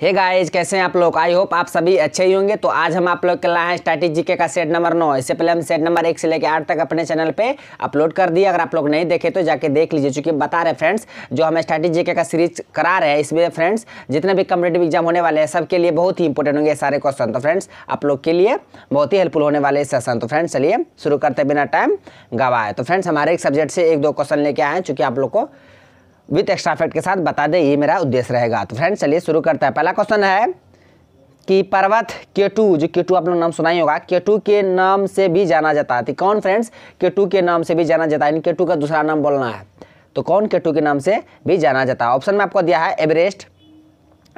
हे hey guys कैसे हैं आप लोग आई होप आप सभी अच्छे ही होंगे तो आज हम आप लोग के लाए हैं स्टैटिक जीके का सेट नंबर नौ इससे पहले हम सेट नंबर एक से लेकर आठ तक अपने चैनल पे अपलोड कर दिए अगर आप लोग नहीं देखे तो जाके देख लीजिए चूँकि बता रहे फ्रेंड्स जो हम स्टैटिक जीके का सीरीज करा रहे हैं इसमें फ्रेंड्स जितने भी कम्पिटेटिव एग्जाम होने वाले हैं सबके लिए बहुत ही इंपॉर्टेंट होंगे सारे क्वेश्चन तो फ्रेंड्स आप लोग के लिए बहुत ही हेल्पफुल होने वाले सेशन तो फ्रेंड्स चलिए शुरू करते बिना टाइम गवाए तो फ्रेंड्स हमारे एक सब्जेक्ट से एक दो क्वेश्चन लेके आए हैं चूँकि आप लोग को विथ एक्स्ट्रा फैक्ट के साथ बता दें ये मेरा उद्देश्य रहेगा तो फ्रेंड्स चलिए शुरू करते हैं पहला क्वेश्चन है कि पर्वत केटू जो केटू आप लोग नाम सुना ही होगा केटू के नाम से भी जाना जाता है तो कौन फ्रेंड्स केटू के नाम से भी जाना जाता है के केटू का दूसरा नाम बोलना है तो कौन केटू के नाम से भी जाना जाता है ऑप्शन में आपको दिया है एवरेस्ट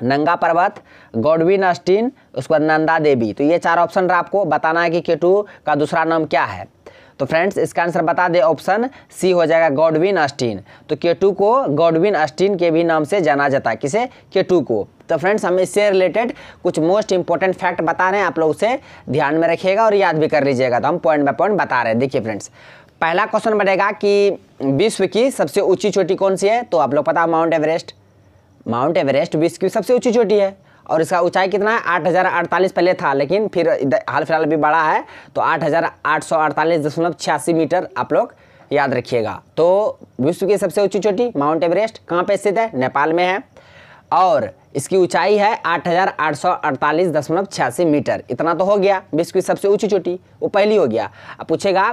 नंगा पर्वत गोडविन अस्टिन उसके बाद नंदा देवी तो ये चार ऑप्शन रहा आपको बताना है कि केटू का दूसरा नाम क्या है तो फ्रेंड्स इसका आंसर बता दें ऑप्शन सी हो जाएगा गॉडविन अस्टीन तो टू को गॉडविन अस्टीन के भी नाम से जाना जाता है किसे टू को तो फ्रेंड्स हम इससे रिलेटेड कुछ मोस्ट इंपॉर्टेंट फैक्ट बता रहे हैं आप लोग उसे ध्यान में रखिएगा और याद भी कर लीजिएगा तो हम पॉइंट बाय पॉइंट बता रहे हैं देखिए फ्रेंड्स पहला क्वेश्चन बनेगा कि विश्व की सबसे ऊंची चोटी कौन सी है तो आप लोग पता माउंट एवरेस्ट माउंट एवरेस्ट विश्व की सबसे ऊंची चोटी है और इसका ऊंचाई कितना है आठ हज़ार अड़तालीस पहले था लेकिन फिर हाल फिलहाल भी बड़ा है तो आठ हज़ार आठ सौ अड़तालीस दशमलव छियासी मीटर आप लोग याद रखिएगा तो विश्व की सबसे ऊंची चोटी माउंट एवरेस्ट कहाँ पे स्थित है नेपाल में है और इसकी ऊंचाई है आठ मीटर इतना तो हो गया विश्व की सबसे ऊंची चोटी वो पहली हो गया अब पूछेगा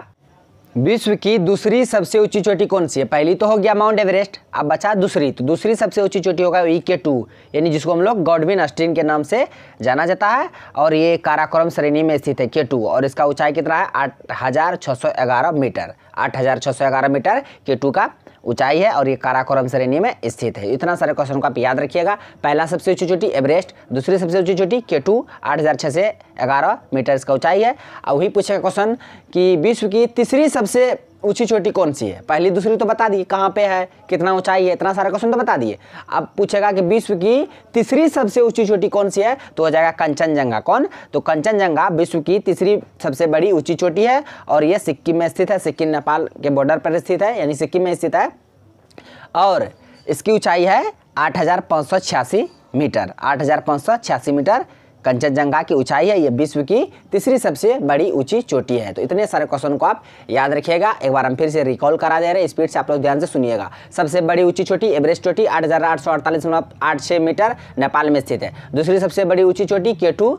विश्व की दूसरी सबसे ऊंची चोटी कौन सी है पहली तो हो गया माउंट एवरेस्ट अब बचा दूसरी तो दूसरी सबसे ऊंची चोटी होगा ई के टू यानी जिसको हम लोग गॉडविन अस्टिन के नाम से जाना जाता है और ये काराकोरम श्रेणी में स्थित है के टू और इसका ऊंचाई कितना है आठ हज़ार छः सौ ग्यारह मीटर आठ हज़ार छः सौ ग्यारह मीटर के टू का ऊंचाई है और ये काराकोरम श्रेणी में स्थित है इतना सारे क्वेश्चन को आप याद रखिएगा पहला सबसे ऊंची चोटी एवरेस्ट दूसरी सबसे ऊंची चोटी के टू से ग्यारह मीटर्स का ऊंचाई है और वही पूछेगा क्वेश्चन कि विश्व की तीसरी सबसे ऊंची चोटी कौन सी है पहली दूसरी तो बता दी कहाँ पे है कितना ऊंचाई है इतना सारा क्वेश्चन तो बता दिए अब पूछेगा कि विश्व की तीसरी सबसे ऊंची चोटी कौन सी है तो हो जाएगा कंचनजंगा कौन तो कंचनजंगा विश्व की तीसरी सबसे बड़ी ऊंची चोटी है और यह सिक्किम में स्थित है सिक्किम नेपाल के बॉर्डर पर स्थित है यानी सिक्किम में स्थित है और इसकी ऊंचाई है आठ मीटर आठ मीटर कंचनजंगा की ऊंचाई है ये विश्व की तीसरी सबसे बड़ी ऊंची चोटी है तो इतने सारे क्वेश्चन को आप याद रखिएगा एक बार हम फिर से रिकॉल करा दे रहे हैं स्पीड से आप लोग ध्यान से सुनिएगा सबसे बड़ी ऊंची चोटी एवरेस्ट चोटी आठ हज़ार मतलब मीटर नेपाल में स्थित है दूसरी सबसे बड़ी ऊंची चोटी केटू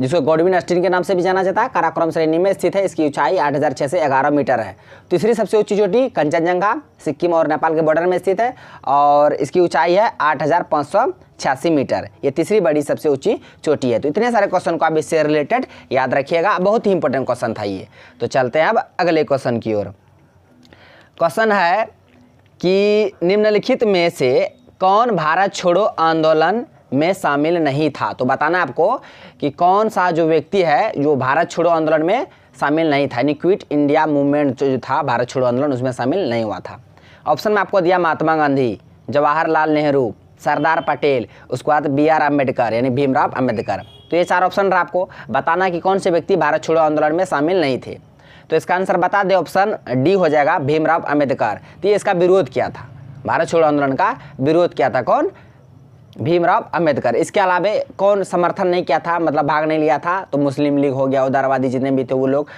जिसको गोडविन अस्टिन के नाम से भी जाना जाता है काराक्रम श्रेणी में स्थित है इसकी ऊंचाई 8,006 से 11 मीटर है तीसरी सबसे ऊंची चोटी कंचनजंगा सिक्किम और नेपाल के बॉर्डर में स्थित है और इसकी ऊंचाई है 8,500 छियासी मीटर ये तीसरी बड़ी सबसे ऊंची चोटी है तो इतने सारे क्वेश्चन को आप इससे रिलेटेड याद रखिएगा बहुत ही इंपॉर्टेंट क्वेश्चन था ये तो चलते हैं अब अगले क्वेश्चन की ओर क्वेश्चन है कि निम्नलिखित में से कौन भारत छोड़ो आंदोलन में शामिल नहीं था तो बताना आपको कि कौन सा जो व्यक्ति है जो भारत छोड़ो आंदोलन में शामिल नहीं था यानी क्विट इंडिया मूवमेंट जो था भारत छोड़ो आंदोलन उसमें शामिल नहीं हुआ था ऑप्शन में आपको दिया महात्मा गांधी जवाहरलाल नेहरू सरदार पटेल उसके बाद बी आर अम्बेडकर यानी भीमराव अम्बेडकर तो ये चार ऑप्शन रहा आपको बताना कि कौन से व्यक्ति भारत छोड़ो आंदोलन में शामिल नहीं थे तो इसका आंसर बता दे ऑप्शन डी हो जाएगा भीमराव अम्बेडकर तो ये इसका विरोध किया था भारत छोड़ो आंदोलन का विरोध किया था कौन भीमराव अम्बेडकर इसके अलावा कौन समर्थन नहीं किया था मतलब भाग नहीं लिया था तो मुस्लिम लीग हो गया उदारवादी जितने भी थे वो लोग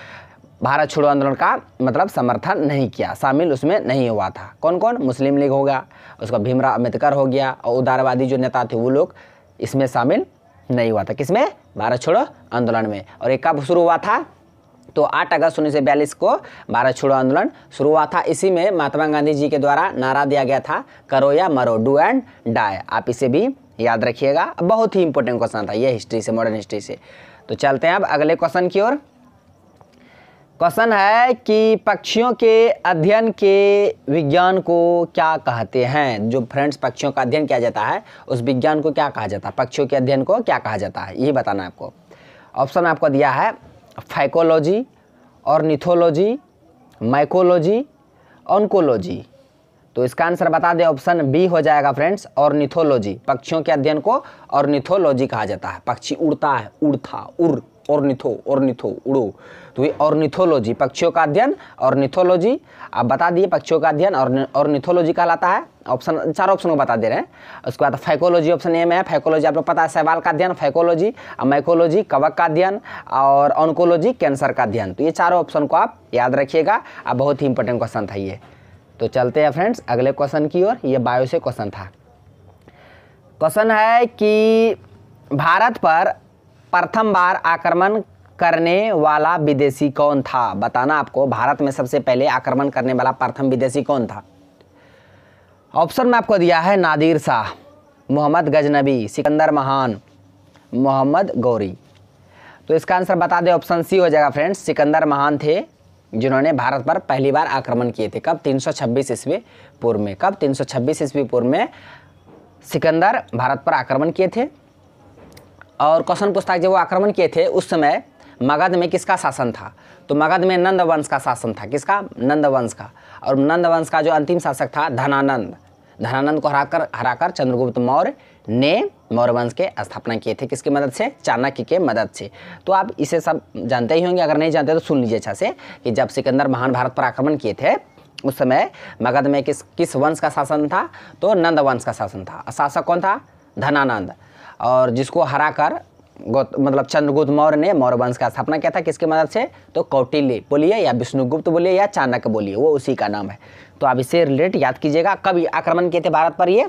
भारत छोड़ो आंदोलन का मतलब समर्थन नहीं किया शामिल उसमें नहीं हुआ था कौन कौन मुस्लिम लीग हो गया उसका भीमराव अम्बेडकर हो गया और उदारवादी जो नेता थे वो लोग इसमें शामिल नहीं हुआ था किसमें भारत छोड़ो आंदोलन में और ये कब शुरू हुआ था तो 8 अगस्त उन्नीस को भारत छोड़ो आंदोलन शुरू हुआ था इसी में महात्मा गांधी जी के द्वारा नारा दिया गया था करो या मरो डू एंड डाय आप इसे भी याद रखिएगा बहुत ही इंपॉर्टेंट क्वेश्चन था ये हिस्ट्री से मॉडर्न हिस्ट्री से तो चलते हैं अब अगले क्वेश्चन की ओर क्वेश्चन है कि पक्षियों के अध्ययन के विज्ञान को क्या कहते हैं जो फ्रेंड्स पक्षियों का अध्ययन किया जाता है उस विज्ञान को क्या कहा जाता है पक्षियों के अध्ययन को क्या कहा जाता है ये बताना है आपको ऑप्शन आपको दिया है फाइकोलॉजी निथोलॉजी माइकोलॉजी ऑनकोलॉजी तो इसका आंसर बता दें ऑप्शन बी हो जाएगा फ्रेंड्स निथोलॉजी पक्षियों के अध्ययन को और निथोलॉजी कहा जाता है पक्षी उड़ता है उड़था उड़ ऑर्निथो ऑर्निथो उड़ो तो ये ऑर्निथोलॉजी पक्षियों का अध्ययन ऑर्निथोलॉजी आप बता दिए पक्षियों का अध्ययन ऑर्निथोलॉजी कहलाता है ऑप्शन चार ऑप्शन को बता दे रहे हैं उसके बाद फाइकोलॉजी ऑप्शन ए में है फाइकोलॉजी आप लोग पता है सवाल का अध्ययन फाइकोलॉजी माइकोलॉजी कवक का अध्ययन और ऑनकोलॉजी कैंसर का अध्ययन तो ये चारों ऑप्शन को आप याद रखिएगा अब बहुत ही इंपॉर्टेंट क्वेश्चन था ये तो चलते हैं फ्रेंड्स अगले क्वेश्चन की ओर ये बायो से क्वेश्चन था क्वेश्चन है कि भारत पर प्रथम बार आक्रमण करने वाला विदेशी कौन था बताना आपको भारत में सबसे पहले आक्रमण करने वाला प्रथम विदेशी कौन था ऑप्शन में आपको दिया है नादिर शाह मोहम्मद गजनबी सिकंदर महान मोहम्मद गौरी तो इसका आंसर बता दें ऑप्शन सी हो जाएगा फ्रेंड्स सिकंदर महान थे जिन्होंने भारत पर पहली बार आक्रमण किए थे कब 326 ईस्वी पूर्व में कब 326 ईस्वी पूर्व में सिकंदर भारत पर आक्रमण किए थे और क्वेश्चन पूछता है जब वो आक्रमण किए थे उस समय मगध में किसका शासन था तो मगध में नंद वंश का शासन था किसका नंद वंश का और नंद वंश का जो अंतिम शासक था धनानंद धनानंद को हराकर हराकर चंद्रगुप्त मौर्य ने मौर्य वंश के स्थापना किए थे किसकी मदद से चाणक्य के मदद से तो आप इसे सब जानते ही होंगे अगर नहीं जानते तो सुन लीजिए अच्छा से कि जब सिकंदर महान भारत पर आक्रमण किए थे उस समय मगध में किस किस वंश का शासन था तो नंद वंश का शासन था शासक कौन था धनानंद और जिसको हरा कर मतलब चंद्रगुप्त मौर्य ने मौर्य वंश का स्थापना किया था किसके मदद से तो कौटिल्य बोलिए या विष्णुगुप्त बोलिए या चाणक्य बोलिए वो उसी का नाम है तो आप इसे रिलेट याद कीजिएगा कब आक्रमण किए थे भारत पर ये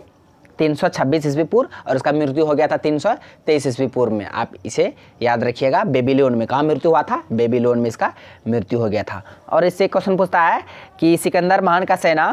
326 ईस्वी पूर्व और उसका मृत्यु हो गया था 323 ईस्वी पूर्व में आप इसे याद रखिएगा बेबीलोन में कहाँ मृत्यु हुआ था बेबीलोन में इसका मृत्यु हो गया था और इससे क्वेश्चन पूछता है कि सिकंदर महान का सेना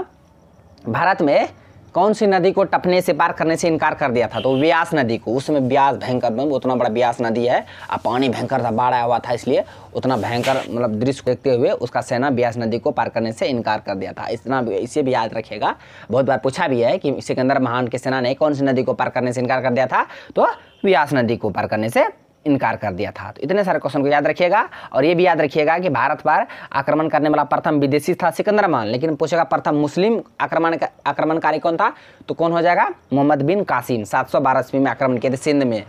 भारत में कौन सी नदी को टपने से पार करने से इनकार कर दिया था तो व्यास नदी को उसमें व्यास ब्यास भयंकर में मतलब उतना बड़ा ब्यास नदी है और पानी भयंकर था बाढ़ आया हुआ था इसलिए उतना भयंकर मतलब दृश्य देखते हुए उसका सेना ब्यास नदी को पार करने से इनकार कर दिया था इतना इसे भी याद रखेगा बहुत बार पूछा भी है कि सिकंदर महान की सेना ने कौन सी नदी को पार करने से इनकार कर दिया था तो व्यास नदी को पार करने से इनकार कर दिया था तो इतने सारे क्वेश्चन को याद रखिएगा और ये भी याद रखिएगा कि भारत पर आक्रमण करने वाला प्रथम विदेशी था सिकंदर मान लेकिन पूछेगा प्रथम मुस्लिम आक्रमण आक्रमणकारी कौन था तो कौन हो जाएगा मोहम्मद बिन कासिम सात सौ बारह में आक्रमण किए थे सिंध में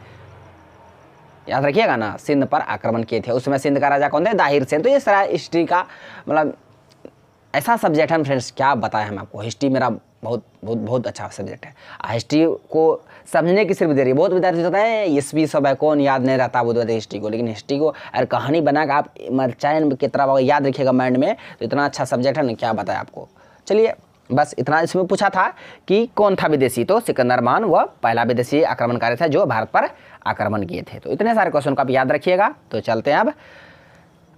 याद रखिएगा ना सिंध पर आक्रमण किए थे उसमें सिंध का राजा कौन थे दाहिर सेन तो ये सारा हिस्ट्री का मतलब ऐसा सब्जेक्ट है फ्रेंड्स क्या बताया हम आपको हिस्ट्री मेरा बहुत बहुत बहुत अच्छा सब्जेक्ट है हिस्ट्री को समझने की सिर्फ देरी है बहुत विद्यार्थी होता है इसवी सब है कौन याद नहीं रहता बहुत बताते हिस्ट्री को लेकिन हिस्ट्री को अगर कहानी बना के आप मरचाइन की तरह याद रखिएगा माइंड में तो इतना अच्छा सब्जेक्ट है ना क्या बताया आपको चलिए बस इतना इसमें पूछा था कि कौन था विदेशी तो सिकंदर मान वह पहला विदेशी आक्रमणकारी था जो भारत पर आक्रमण किए थे तो इतने सारे क्वेश्चन को आप याद रखिएगा तो चलते हैं अब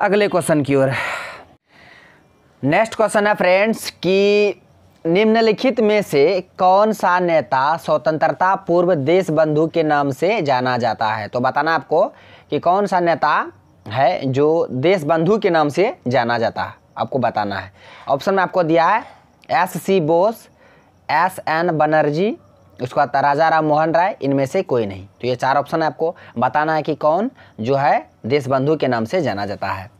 अगले क्वेश्चन की ओर नेक्स्ट क्वेश्चन है फ्रेंड्स कि निम्नलिखित में से कौन सा नेता स्वतंत्रता पूर्व देश बंधु के नाम से जाना जाता है तो बताना आपको कि कौन सा नेता है जो देश बंधु के नाम से जाना जाता है आपको बताना है ऑप्शन में आपको दिया है S C Bose S N Banerjee उसके बाद राजा राम मोहन राय इनमें से कोई नहीं तो ये चार ऑप्शन है आपको बताना है कि कौन जो है देश बंधु के नाम से जाना जाता है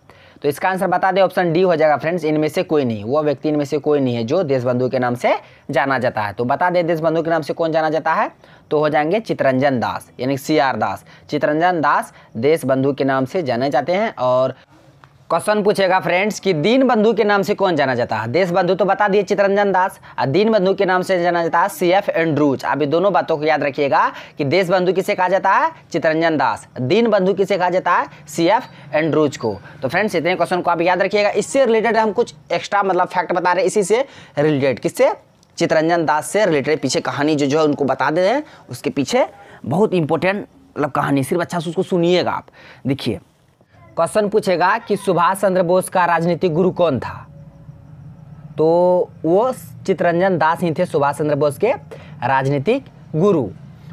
तो इसका आंसर बता दें ऑप्शन डी हो जाएगा फ्रेंड्स इनमें से कोई नहीं वो व्यक्ति इनमें से कोई नहीं है जो देशबंधु के नाम से जाना जाता है तो बता दें देशबंधु के नाम से कौन जाना जाता है तो हो जाएंगे चितरंजन दास यानी सी आर दास चितरंजन दास देशबंधु के नाम से जाने जाते हैं और क्वेश्चन पूछेगा फ्रेंड्स कि दीन बंधु के नाम से कौन जाना जाता है देश बंधु तो बता दिए चितरंजन दास और दीन बंधु के नाम से जाना जाता है सी एफ एंड्रूज आप ये दोनों बातों को याद रखिएगा कि देश बंधु किसे कहा जाता है चितरंजन दास दीन बंधु किसे कहा जाता है सी एफ एंड्रूज को तो फ्रेंड्स इतने क्वेश्चन को आप याद रखिएगा इससे रिलेटेड हम कुछ एक्स्ट्रा मतलब फैक्ट बता रहे हैं इसी से रिलेटेड किससे चितरंजन दास से रिलेटेड पीछे कहानी जो जो है उनको बता दे रहे हैं उसके पीछे बहुत इंपॉर्टेंट मतलब कहानी सिर्फ अच्छा से उसको सुनिएगा आप देखिए क्वेश्चन पूछेगा कि सुभाष चंद्र बोस का राजनीतिक गुरु कौन था तो वो चित्रंजन दास ही थे सुभाष चंद्र बोस के राजनीतिक गुरु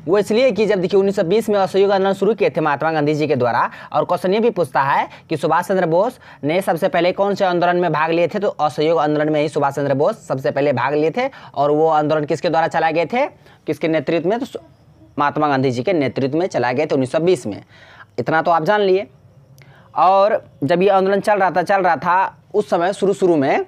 वो इसलिए कि जब देखिए 1920 में असहयोग आंदोलन शुरू किए थे महात्मा गांधी जी के द्वारा और क्वेश्चन ये भी पूछता है कि सुभाष चंद्र बोस ने सबसे पहले कौन से आंदोलन में भाग लिए थे तो असहयोग आंदोलन में ही सुभाष चंद्र बोस सबसे पहले भाग लिए थे और वो आंदोलन किसके द्वारा चलाए गए थे किसके नेतृत्व में तो महात्मा गांधी जी के नेतृत्व में चलाए गए थे उन्नीस में इतना तो आप जान लिए और जब ये आंदोलन चल रहा था चल रहा था उस समय शुरू शुरू में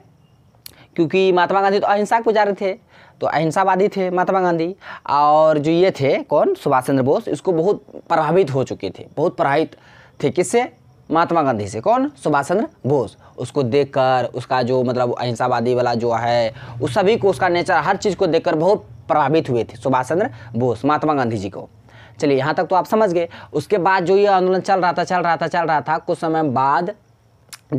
क्योंकि महात्मा गांधी तो अहिंसा को जा रहे थे तो अहिंसावादी थे महात्मा गांधी और जो ये थे कौन सुभाष चंद्र बोस इसको बहुत प्रभावित हो चुके थे बहुत प्रभावित थे किससे महात्मा गांधी से कौन सुभाष चंद्र बोस उसको देखकर उसका जो मतलब अहिंसावादी वाला जो है उस सभी को उसका नेचर हर चीज़ को देखकर बहुत प्रभावित हुए थे सुभाष चंद्र बोस महात्मा गांधी जी को चलिए यहाँ तक तो आप समझ गए उसके बाद जो ये आंदोलन चल रहा था चल रहा था चल रहा था कुछ समय बाद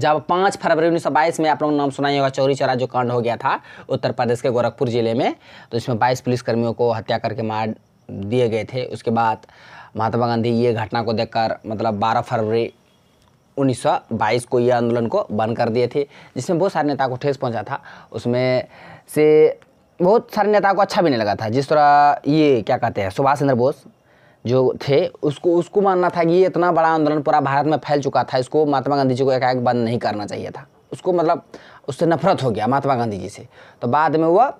जब पाँच फरवरी उन्नीस सौ बाईस में आप लोगों ने नाम सुनाई होगा चौरी चौरा जो कांड हो गया था उत्तर प्रदेश के गोरखपुर जिले में तो इसमें बाईस पुलिसकर्मियों को हत्या करके मार दिए गए थे उसके बाद महात्मा गांधी ये घटना को देखकर मतलब बारह फरवरी 1922 को ये आंदोलन को बंद कर दिए थे जिसमें बहुत सारे नेता को ठेस पहुँचा था उसमें से बहुत सारे नेता को अच्छा भी नहीं लगा था जिस तरह ये क्या कहते हैं सुभाष चंद्र बोस जो थे उसको उसको मानना था कि इतना बड़ा आंदोलन पूरा भारत में फैल चुका था इसको महात्मा गांधी जी को एकाएक बंद नहीं करना चाहिए था उसको मतलब उससे नफरत हो गया महात्मा गांधी जी से तो बाद में वह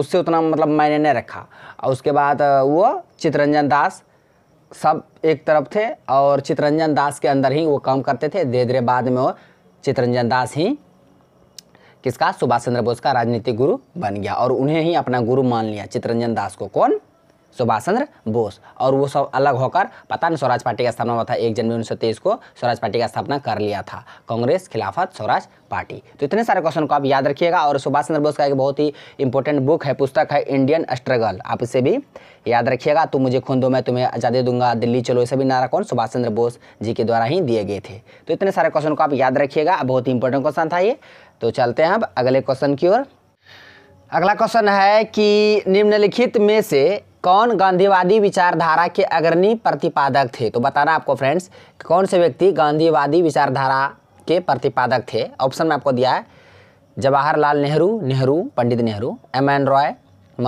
उससे उतना मतलब मायने नहीं रखा और उसके बाद वो चितरंजन दास सब एक तरफ थे और चितरंजन दास के अंदर ही वो काम करते थे धीरे धीरे बाद में वो चितरंजन दास ही किसका सुभाष चंद्र बोस का राजनीतिक गुरु बन गया और उन्हें ही अपना गुरु मान लिया चितरंजन दास को कौन सुभाष चंद्र बोस और वो सब अलग होकर पता नहीं स्वराज पार्टी का स्थापना हुआ था एक जनवरी उन्नीस को स्वराज पार्टी का स्थापना कर लिया था कांग्रेस खिलाफत स्वराज पार्टी तो इतने सारे क्वेश्चन को आप याद रखिएगा और सुभाष चंद्र बोस का एक बहुत ही इंपॉर्टेंट बुक है पुस्तक है इंडियन स्ट्रगल आप इसे भी याद रखिएगा तुम मुझे खून दो मैं तुम्हें आज़ादी दूंगा दिल्ली चलो ऐसे भी नारा कौन सुभाष चंद्र बोस जी के द्वारा ही दिए गए थे तो इतने सारे क्वेश्चन को आप याद रखिएगा बहुत ही इंपॉर्टेंट क्वेश्चन था ये तो चलते हैं अब अगले क्वेश्चन की ओर अगला क्वेश्चन है कि निम्नलिखित में से कौन गांधीवादी विचारधारा के अग्रणी प्रतिपादक थे तो बताना आपको फ्रेंड्स कौन से व्यक्ति गांधीवादी विचारधारा के प्रतिपादक थे ऑप्शन में आपको दिया है जवाहरलाल नेहरू नेहरू पंडित नेहरू एम एन रॉय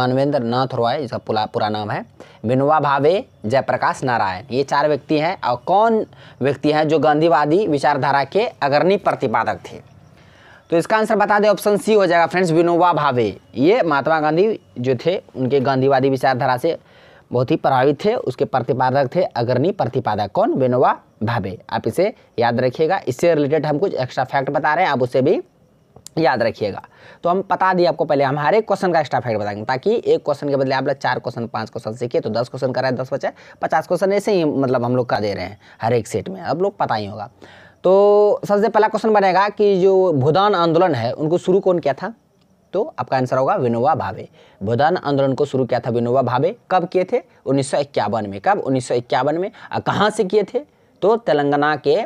मानवेंद्र नाथ रॉय इसका पूरा पूरा नाम है विनोबा भावे जयप्रकाश नारायण ये चार व्यक्ति हैं और कौन व्यक्ति हैं जो गांधीवादी विचारधारा के अग्रणी प्रतिपादक थे तो इसका आंसर बता दें ऑप्शन सी हो जाएगा फ्रेंड्स विनोबा भावे ये महात्मा गांधी जो थे उनके गांधीवादी विचारधारा से बहुत ही प्रभावित थे उसके प्रतिपादक थे अग्रणी प्रतिपादक कौन विनोबा भावे आप इसे याद रखिएगा इससे रिलेटेड हम कुछ एक्स्ट्रा फैक्ट बता रहे हैं आप उसे भी याद रखिएगा तो हम बता दिए आपको पहले हम हर एक क्वेश्चन का एक्स्ट्रा फैक्ट बताएंगे ताकि एक क्वेश्चन के बदले आप लोग चार क्वेश्चन पांच क्वेश्चन सीखिए तो दस क्वेश्चन कराए दस बचे पचास क्वेश्चन ऐसे ही मतलब हम लोग का दे रहे हैं हर एक सेट में अब लोग पता ही होगा तो सबसे पहला क्वेश्चन बनेगा कि जो भूदान आंदोलन है उनको शुरू कौन किया था तो आपका आंसर होगा विनोबा भावे भूदान आंदोलन को शुरू किया था विनोबा भावे कब किए थे उन्नीस में कब उन्नीस में और कहाँ से किए थे तो तेलंगाना के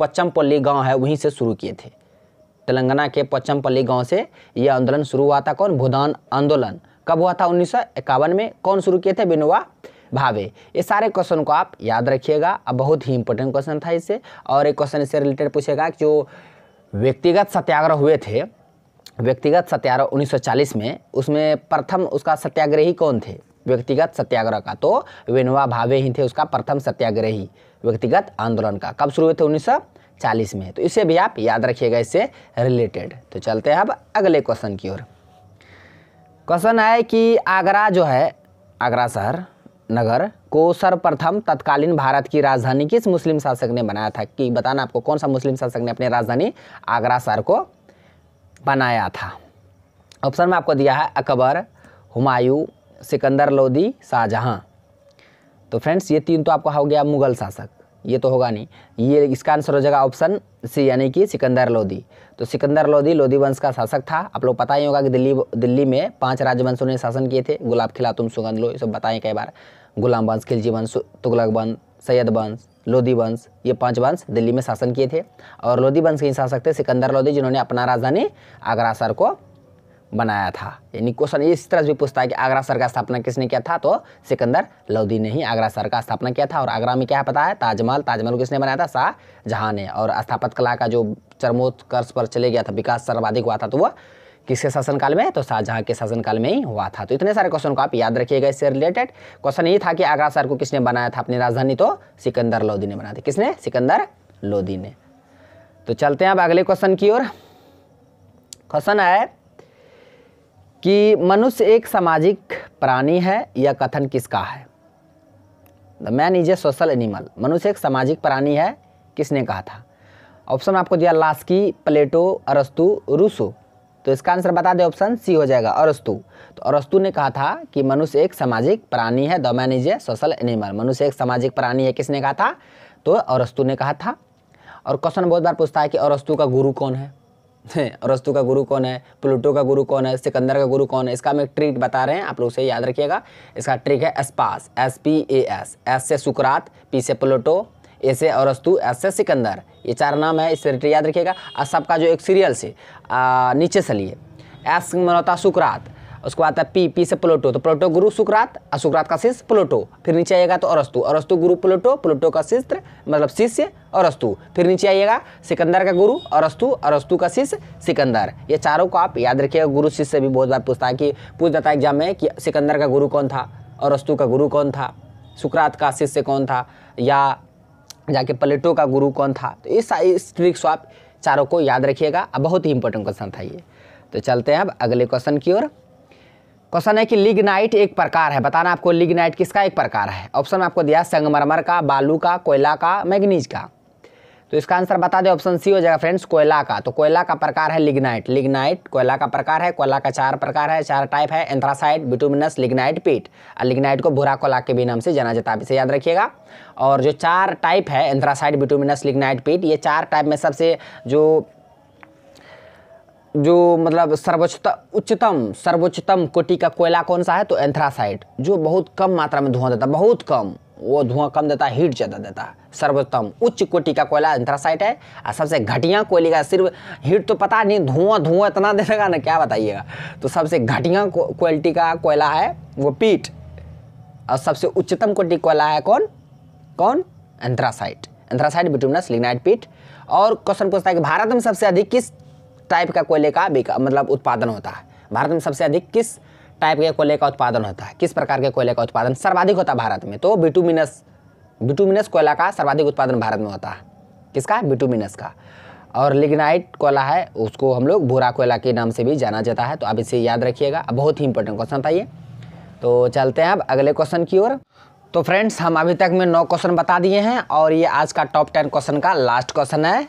पच्चमपल्ली गाँव है वहीं से शुरू किए थे तेलंगाना के पच्चमपल्ली गाँव से यह आंदोलन शुरू हुआ था कौन भूदान आंदोलन कब हुआ था उन्नीस में कौन शुरू किए थे विनोबा भावे ये सारे क्वेश्चन को आप याद रखिएगा अब बहुत ही इंपॉर्टेंट क्वेश्चन था इससे और एक क्वेश्चन इससे रिलेटेड पूछेगा कि जो व्यक्तिगत सत्याग्रह हुए थे व्यक्तिगत सत्याग्रह 1940 में उसमें प्रथम उसका सत्याग्रही कौन थे व्यक्तिगत सत्याग्रह का तो विनवा भावे ही थे उसका प्रथम सत्याग्रही व्यक्तिगत आंदोलन का कब शुरू हुए थे उन्नीस चालीस में तो इसे भी आप याद रखिएगा इससे रिलेटेड तो चलते हैं अब अगले क्वेश्चन की ओर क्वेश्चन है कि आगरा जो है आगरा शहर नगर को सर्वप्रथम तत्कालीन भारत की राजधानी किस मुस्लिम शासक ने बनाया था कि बताना आपको कौन सा मुस्लिम शासक ने अपनी राजधानी आगरा शहर को बनाया था ऑप्शन में आपको दिया है अकबर हुमायूं सिकंदर लोदी शाहजहाँ तो फ्रेंड्स ये तीन तो आपका हो गया मुगल शासक ये तो होगा नहीं ये इसका आंसर हो जाएगा ऑप्शन सी यानी कि सिकंदर लोदी तो सिकंदर लोदी लोदी वंश का शासक था आप लोग पता ही होगा कि दिल्ली दिल्ली में पांच राजवंशों ने शासन किए थे गुलाब खिला तुम सुगंध लो ये सब बताएं कई बार गुलाम वंश खिलजी वंश तुगलक वंश सैयद वंश लोधी वंश ये पांच वंश दिल्ली में शासन किए थे और लोधी वंश के शासक थे सिकंदर लोधी जिन्होंने अपना राजधानी आगरा सर को बनाया था यानी क्वेश्चन इस तरह से भी पूछता है कि आगरा सर का स्थापना किसने किया था तो सिकंदर लोधी ने ही आगरा सर का स्थापना किया था और आगरा में क्या पता है ताजमहल ताजमहल किसने बनाया था शाहजहाँ ने और स्थापत कला का जो चरमोत्कर्ष पर चले गया था विकास सर्वाधिक हुआ था तो वह किसके शासनकाल में तो शाहजहां के शासनकाल में ही हुआ था तो इतने सारे क्वेश्चन को आप याद रखिएगा इससे रिलेटेड क्वेश्चन ये था कि आगरा शहर को किसने बनाया था अपनी राजधानी तो सिकंदर लोधी ने बनाया था किसने सिकंदर लोधी ने तो चलते हैं अब अगले क्वेश्चन की ओर क्वेश्चन है कि मनुष्य एक सामाजिक प्राणी है यह कथन किसका है the man is a social animal मनुष्य एक सामाजिक प्राणी है किसने कहा था ऑप्शन आपको दिया लास्की प्लेटो अरस्तु रूसो तो इसका आंसर बता दें ऑप्शन सी हो जाएगा अरस्तु तो अरस्तु ने कहा था कि मनुष्य एक सामाजिक प्राणी है the man is a social animal मनुष्य एक सामाजिक प्राणी है किसने कहा था तो अरस्तु ने कहा था और क्वेश्चन बहुत बार पूछता है कि अरस्तु का गुरु कौन है अरस्तु का गुरु कौन है प्लूटो का गुरु कौन है सिकंदर का गुरु कौन है इसका हम एक ट्रिक बता रहे हैं आप लोग से याद रखिएगा इसका ट्रिक है एसपास S P A S S से सुकरात पी से प्लूटो ए और अस्तु एस से सिकंदर ये चार नाम है इस याद रखिएगा और सबका जो एक सीरियल से आ, नीचे से लिए एस में होता सुकरात आता है पी पी से प्लोटो तो प्लोटो गुरु सुकरात और सुकरात का शिष्य प्लोटो फिर नीचे आइएगा तो अरस्तु अरस्तु गुरु प्लोटो प्लोटो का शिष्य मतलब शिष्य अरस्तु फिर नीचे आइएगा सिकंदर का गुरु अरस्तु अरस्तु का शिष्य सिकंदर ये चारों को आप याद रखिएगा गुरु शिष्य से भी बहुत बार पूछता है कि पूछ जाता है एग्जाम में कि सिकंदर का गुरु कौन था अरस्तु का गुरु कौन था सुकरात का शिष्य कौन था या जाके प्लेटो का गुरु कौन था तो इस इस ट्रिक्स को आप चारों को याद रखिएगा अब बहुत ही इंपॉर्टेंट क्वेश्चन था ये तो चलते हैं अब अगले क्वेश्चन की ओर क्वेश्चन है कि लिग्नाइट एक प्रकार है बताना आपको लिग्नाइट किसका एक प्रकार है ऑप्शन आपको दिया संगमरमर का बालू का कोयला का मैग्नीज का तो इसका आंसर बता दें ऑप्शन सी हो जाएगा फ्रेंड्स कोयला का तो कोयला का प्रकार है लिग्नाइट लिग्नाइट कोयला का प्रकार है कोयला का चार प्रकार है चार टाइप है एंथ्रासाइट बिटूमिनस लिग्नाइट पीट और लिग्नाइट को भूरा कोला के भी नाम से जाना जाता है इसे याद रखिएगा और जो चार टाइप है एंथ्रासाइट बिटूमिनस लिग्नाइट पीट ये चार टाइप में सबसे जो जो मतलब सर्वोच्चतम उच्चतम सर्वोच्चतम कोटि का कोयला कौन सा है तो एंथ्रासाइट जो बहुत कम मात्रा में धुआं देता है बहुत कम वो धुआं कम देता है हीट ज़्यादा देता है सर्वोत्तम उच्च कोटि का कोयला एंथ्रासाइट है और सबसे घटिया कोयले का सिर्फ हीट तो पता नहीं धुआं धुआं इतना दे रहेगा ना क्या बताइएगा तो सबसे घटिया क्वालिटी का कोयला है वो पीट और सबसे उच्चतम कोटि कोयला है कौन कौन एंथ्रासाइट एंथ्रासाइट बिटुमनस लिग्नाइट पीट और क्वेश्चन पूछता है कि भारत में सबसे अधिक किस टाइप का कोयले का मतलब उत्पादन होता है भारत में सबसे अधिक किस टाइप के कोयले का उत्पादन होता है किस प्रकार के कोयले का उत्पादन सर्वाधिक होता है भारत में तो बिटुमिनस बिटूमिनस कोयला का सर्वाधिक उत्पादन भारत में होता है किसका बिटूमिनस का और लिग्नाइट कोयला है उसको हम लोग भूरा कोयला के नाम से भी जाना जाता है तो आप इसे याद रखिएगा बहुत ही इंपॉर्टेंट क्वेश्चन था ये तो चलते हैं अब अगले क्वेश्चन की ओर तो फ्रेंड्स हम अभी तक में नौ क्वेश्चन बता दिए हैं और ये आज का टॉप टेन क्वेश्चन का लास्ट क्वेश्चन है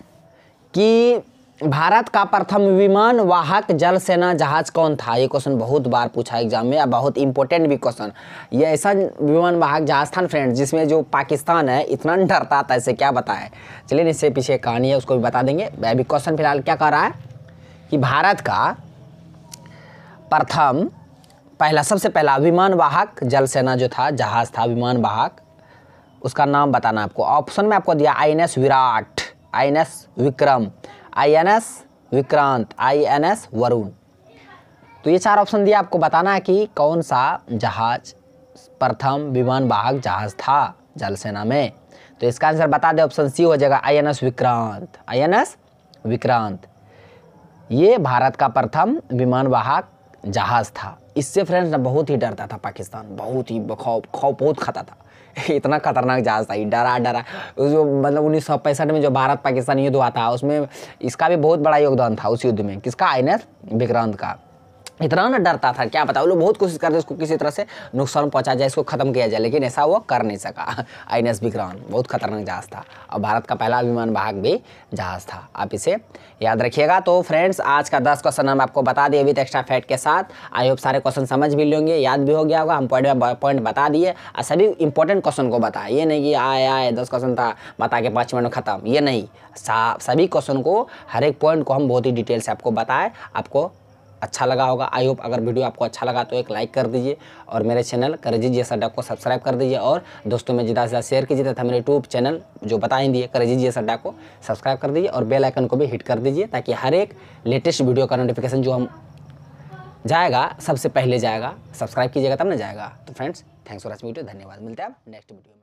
कि भारत का प्रथम विमान वाहक जल सेना जहाज कौन था ये क्वेश्चन बहुत बार पूछा एग्जाम में या बहुत इंपॉर्टेंट भी क्वेश्चन ये ऐसा विमान वाहक जहाज था फ्रेंड्स जिसमें जो पाकिस्तान है इतना डरता था ऐसे क्या बताए चलिए इससे पीछे कहानी है उसको भी बता देंगे अभी क्वेश्चन फिलहाल क्या कह रहा है कि भारत का प्रथम पहला सबसे पहला विमान वाहक जल सेना जो था जहाज था विमान वाहक उसका नाम बताना आपको ऑप्शन में आपको दिया I Virat I Vikram INS Vikrant INS Varun तो ये चार ऑप्शन दिया आपको बताना है कि कौन सा जहाज प्रथम विमान वाहक जहाज था जलसेना में तो इसका आंसर बता दे ऑप्शन सी हो जाएगा आईएनएस विक्रांत आईएनएस विक्रांत ये भारत का प्रथम विमान वाहक जहाज था इससे फ्रेंड्स ना बहुत ही डरता था पाकिस्तान बहुत ही खौफ खौफ बहुत खाता था इतना खतरनाक जहाज था डरा डरा उस जो मतलब उन्नीस सौ पैंसठ में जो भारत पाकिस्तान युद्ध हुआ था उसमें इसका भी बहुत बड़ा योगदान था उस युद्ध में किसका आई विक्रांत का इतना ना डरता था क्या बताओ लोग बहुत कोशिश करते उसको किसी तरह से नुकसान पहुंचा जाए इसको खत्म किया जाए लेकिन ऐसा वो कर नहीं सका आई एन एस विक्रांत बहुत खतरनाक जहाज था और भारत का पहला विमान वाहक भी जहाज था आप इसे याद रखिएगा तो फ्रेंड्स आज का दस क्वेश्चन हम आपको बता दिए विथ एक्स्ट्रा फैट के साथ आई होप सारे क्वेश्चन समझ भी लेंगे याद भी हो गया होगा हम पॉइंट में पॉइंट बता दिए और सभी इंपॉर्टेंट क्वेश्चन को बताए ये नहीं कि आए आए दस क्वेश्चन था बता के पाँच मिनट खत्म ये नहीं सभी क्वेश्चन को हर एक पॉइंट को हम बहुत ही डिटेल से आपको बताए आपको अच्छा लगा होगा आई होप अगर वीडियो आपको अच्छा लगा तो एक लाइक कर दीजिए और मेरे चैनल जी अड्डा को सब्सक्राइब कर दीजिए और दोस्तों में ज़्यादा से ज़्यादा शेयर कीजिए तथा मेरे यूट्यूब चैनल जो बता ही दिए जी अड्डा को सब्सक्राइब कर दीजिए और बेल आइकन को भी हिट कर दीजिए ताकि हर एक लेटेस्ट वीडियो का नोटिफिकेशन जो हम जाएगा सबसे पहले जाएगा सब्सक्राइब कीजिएगा तब ना जाएगा तो friends thanks for watching video धन्यवाद मिलते हैं आप नेक्स्ट वीडियो